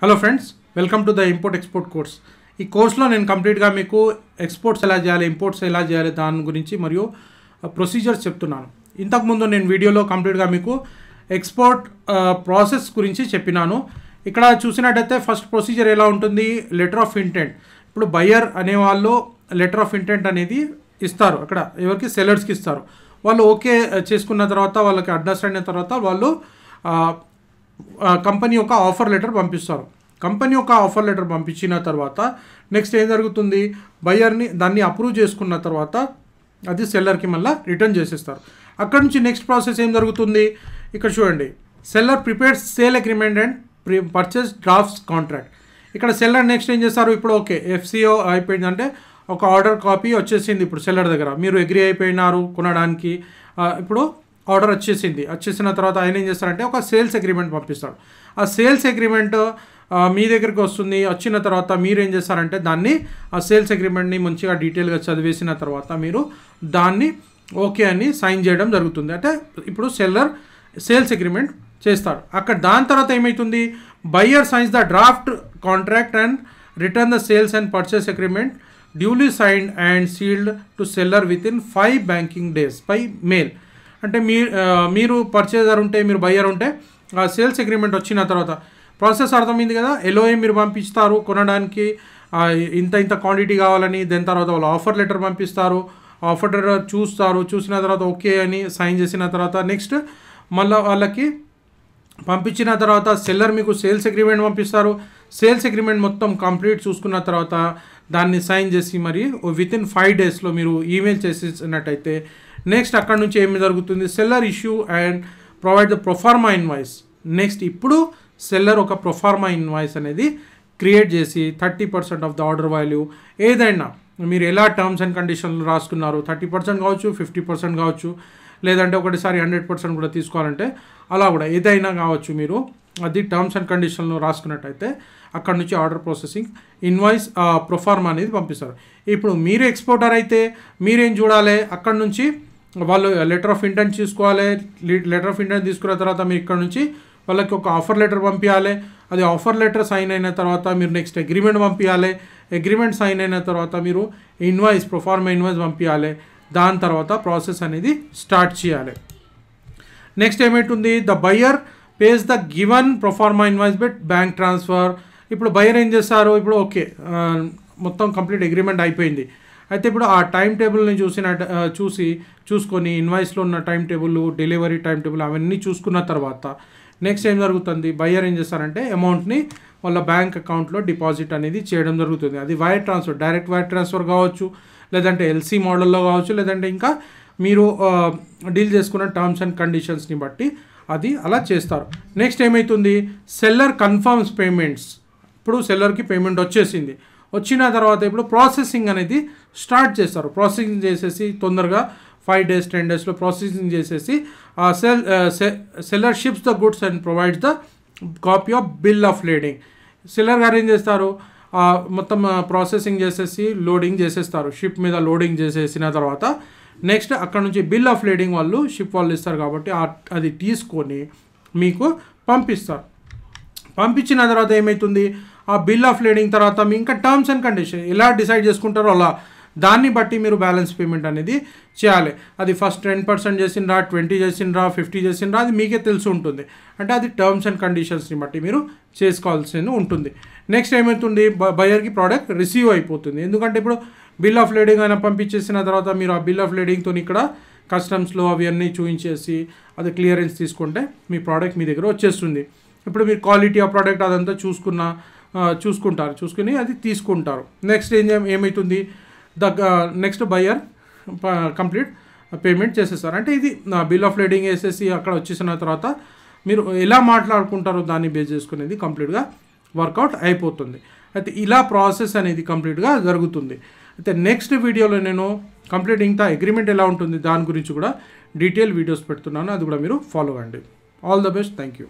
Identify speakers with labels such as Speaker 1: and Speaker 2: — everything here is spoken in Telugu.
Speaker 1: hello friends welcome to the import export course ఈ కోర్స్లో నేను కంప్లీట్గా మీకు ఎక్స్పోర్ట్స్ ఎలా చేయాలి ఇంపోర్ట్స్ ఎలా చేయాలి దాని గురించి మరియు ప్రొసీజర్స్ uh, చెప్తున్నాను ఇంతకుముందు నేను వీడియోలో కంప్లీట్గా మీకు ఎక్స్పోర్ట్ ప్రాసెస్ uh, గురించి చెప్పినాను ఇక్కడ చూసినట్టయితే ఫస్ట్ ప్రొసీజర్ ఎలా ఉంటుంది లెటర్ ఆఫ్ ఇంటెంట్ ఇప్పుడు బయ్యర్ అనేవాళ్ళు లెటర్ ఆఫ్ ఇంటెంట్ అనేది ఇస్తారు అక్కడ ఎవరికి సెలర్స్కి ఇస్తారు వాళ్ళు ఓకే uh, చేసుకున్న తర్వాత వాళ్ళకి అండర్స్టాండ్ అయిన తర్వాత వాళ్ళు కంపెనీ యొక్క ఆఫర్ లెటర్ పంపిస్తారు కంపెనీ యొక్క ఆఫర్ లెటర్ పంపించిన తర్వాత నెక్స్ట్ ఏం జరుగుతుంది బయ్యర్ని దాన్ని అప్రూవ్ చేసుకున్న తర్వాత అది సెల్లర్కి మళ్ళీ రిటర్న్ చేసేస్తారు అక్కడ నుంచి నెక్స్ట్ ప్రాసెస్ ఏం జరుగుతుంది ఇక్కడ చూడండి seller prepare sale agreement and purchase drafts contract ఇక్కడ సెల్లర్ నెక్స్ట్ ఏం చేస్తారు ఇప్పుడు ఓకే ఎఫ్సిఓ అయిపోయిందంటే ఒక ఆర్డర్ కాపీ వచ్చేసింది ఇప్పుడు సెల్లర్ దగ్గర మీరు అగ్రి అయిపోయినారు కొనడానికి ఇప్పుడు ఆర్డర్ వచ్చేసింది వచ్చేసిన తర్వాత ఆయన ఏం చేస్తారంటే ఒక సేల్స్ అగ్రిమెంట్ పంపిస్తాడు ఆ సేల్స్ అగ్రిమెంట్ మీ దగ్గరికి వస్తుంది వచ్చిన తర్వాత మీరు ఏం చేస్తారంటే దాన్ని ఆ సేల్స్ అగ్రిమెంట్ని మంచిగా డీటెయిల్గా చదివేసిన తర్వాత మీరు దాన్ని ఓకే అని సైన్ చేయడం జరుగుతుంది అంటే ఇప్పుడు సెల్లర్ సేల్స్ అగ్రిమెంట్ చేస్తాడు అక్కడ దాని తర్వాత ఏమవుతుంది buyer signs the draft contract and return the sales and purchase agreement duly signed and sealed to seller within five banking days by mail అంటే మీ మీరు పర్చేజర్ ఉంటే మీరు బయ్యర్ ఉంటే ఆ సేల్స్ అగ్రిమెంట్ వచ్చిన తర్వాత ప్రాసెస్ అర్థమైంది కదా ఎల్ఓఏ మీరు పంపిస్తారు కొనడానికి ఇంత ఇంత క్వాంటిటీ కావాలని దాని తర్వాత వాళ్ళు ఆఫర్ లెటర్ పంపిస్తారు ఆఫర్ లెటర్ చూస్తారు చూసిన తర్వాత ఓకే అని సైన్ చేసిన తర్వాత నెక్స్ట్ మళ్ళీ వాళ్ళకి పంపించిన తర్వాత సెల్లర్ మీకు సేల్స్ అగ్రిమెంట్ పంపిస్తారు సేల్స్ అగ్రిమెంట్ మొత్తం కంప్లీట్ చూసుకున్న తర్వాత దాన్ని సైన్ చేసి మరి విత్ ఇన్ ఫైవ్ డేస్లో మీరు ఈమెయిల్ చేసేసినట్టయితే నెక్స్ట్ అక్కడ నుంచి ఏమి జరుగుతుంది seller issue and provide the proforma invoice next ఇప్పుడు సెల్లర్ ఒక ప్రొఫార్మా ఇన్వాయిస్ అనేది క్రియేట్ చేసి thirty percent of the order value ఏదైనా మీరు ఎలా టర్మ్స్ అండ్ కండిషన్లు రాసుకున్నారు థర్టీ పర్సెంట్ కావచ్చు ఫిఫ్టీ పర్సెంట్ కావచ్చు లేదంటే ఒకటిసారి హండ్రెడ్ పర్సెంట్ కూడా తీసుకోవాలంటే అలా కూడా ఏదైనా కావచ్చు మీరు అది టర్మ్స్ అండ్ కండిషన్లో రాసుకున్నట్టయితే అక్కడ నుంచి ఆర్డర్ ప్రాసెసింగ్ ఇన్వాయిస్ ప్రొఫార్మ్ అనేది పంపిస్తారు ఇప్పుడు మీరు ఎక్స్పోర్టర్ అయితే మీరేం చూడాలి అక్కడ నుంచి వాళ్ళు లెటర్ ఆఫ్ ఇంటెంట్ తీసుకోవాలి లెటర్ ఆఫ్ ఇంటెంట్ తీసుకున్న తర్వాత మీరు ఇక్కడ నుంచి వాళ్ళకి ఒక ఆఫర్ లెటర్ పంపించాలి అది ఆఫర్ లెటర్ సైన్ అయిన తర్వాత మీరు నెక్స్ట్ అగ్రిమెంట్ పంపించాలి అగ్రిమెంట్ సైన్ అయిన తర్వాత మీరు ఇన్వాయిస్ ప్రొఫార్మ ఇన్వాయిస్ పంపించాలి దాని తర్వాత ప్రాసెస్ అనేది స్టార్ట్ చేయాలి నెక్స్ట్ ఏమైతుంది the buyer pays the given proforma invoice by bank transfer ఇప్పుడు బయ్యర్ ఏం చేస్తారు ఇప్పుడు ఓకే మొత్తం కంప్లీట్ అగ్రిమెంట్ అయిపోయింది అయితే ఇప్పుడు ఆ టైం టేబుల్ని చూసిన చూసి చూసుకొని ఇన్వాయిస్లో ఉన్న time table delivery time table అవన్నీ చూసుకున్న తర్వాత నెక్స్ట్ ఏం జరుగుతుంది బయ్యర్ ఏం చేస్తారంటే అమౌంట్ని వాళ్ళ బ్యాంక్ అకౌంట్లో డిపాజిట్ అనేది చేయడం జరుగుతుంది అది wire transfer direct wire transfer కావచ్చు లేదంటే ఎల్సీ మోడల్లో కావచ్చు లేదంటే ఇంకా మీరు డీల్ చేసుకున్న టర్మ్స్ అండ్ కండిషన్స్ని బట్టి అది అలా చేస్తారు నెక్స్ట్ ఏమవుతుంది సెల్లర్ కన్ఫర్మ్స్ పేమెంట్స్ ఇప్పుడు సెల్లర్కి పేమెంట్ వచ్చేసింది వచ్చిన తర్వాత ఇప్పుడు ప్రాసెసింగ్ అనేది స్టార్ట్ చేస్తారు ప్రాసెసింగ్ చేసేసి తొందరగా ఫైవ్ డేస్ టెన్ డేస్లో ప్రాసెసింగ్ చేసేసి ఆ sell seller ships the goods and provides the copy of bill of lading seller గారు ఏం చేస్తారు మొత్తం ప్రాసెసింగ్ చేసేసి లోడింగ్ చేసేస్తారు షిప్ మీద లోడింగ్ చేసేసిన తర్వాత నెక్స్ట్ అక్కడ నుంచి బిల్ ఆఫ్ లీడింగ్ వాళ్ళు షిప్ వాళ్ళు ఇస్తారు కాబట్టి అది తీసుకొని మీకు పంపిస్తారు పంపించిన తర్వాత ఏమవుతుంది ఆ బిల్ ఆఫ్ లీడింగ్ తర్వాత మీ ఇంకా టర్మ్స్ అండ్ కండిషన్ ఎలా డిసైడ్ చేసుకుంటారో అలా దాన్ని బట్టి మీరు బ్యాలెన్స్ పేమెంట్ అనేది చేయాలి అది ఫస్ట్ టెన్ పర్సెంట్ చేసిండ్రా ట్వంటీ చేసిండ్రా ఫిఫ్టీ చేసిండ్రా అది మీకే తెలిసి ఉంటుంది అంటే అది టర్మ్స్ అండ్ కండిషన్స్ని బట్టి మీరు చేసుకోవాల్సి ఉంటుంది నెక్స్ట్ ఏమవుతుంది బయర్కి ప్రోడక్ట్ రిసీవ్ అయిపోతుంది ఎందుకంటే ఇప్పుడు బిల్ ఆఫ్ లేడింగ్ అయినా పంపించేసిన తర్వాత మీరు ఆ బిల్ ఆఫ్ లేడింగ్తో ఇక్కడ కస్టమ్స్లో అవన్నీ చూపించేసి అది క్లియరెన్స్ తీసుకుంటే మీ ప్రోడక్ట్ మీ దగ్గర వచ్చేస్తుంది ఇప్పుడు మీరు క్వాలిటీ ఆఫ్ ప్రోడక్ట్ అదంతా చూసుకున్న చూసుకుంటారు చూసుకుని అది తీసుకుంటారు నెక్స్ట్ ఏం ఏమవుతుంది the next buyer complete payment చేసేస్తారు అంటే ఇది బిల్ ఆఫ్ లేడింగ్ వేసేసి అక్కడ వచ్చేసిన తర్వాత మీరు ఎలా మాట్లాడుకుంటారో దాన్ని బేస్ చేసుకునేది కంప్లీట్గా వర్కౌట్ అయిపోతుంది అయితే ఇలా ప్రాసెస్ అనేది కంప్లీట్గా జరుగుతుంది అయితే నెక్స్ట్ వీడియోలో నేను కంప్లీట్ ఇంకా అగ్రిమెంట్ ఎలా ఉంటుంది దాని గురించి కూడా డీటెయిల్ వీడియోస్ పెడుతున్నాను అది కూడా మీరు ఫాలో అవ్వండి all the best thank you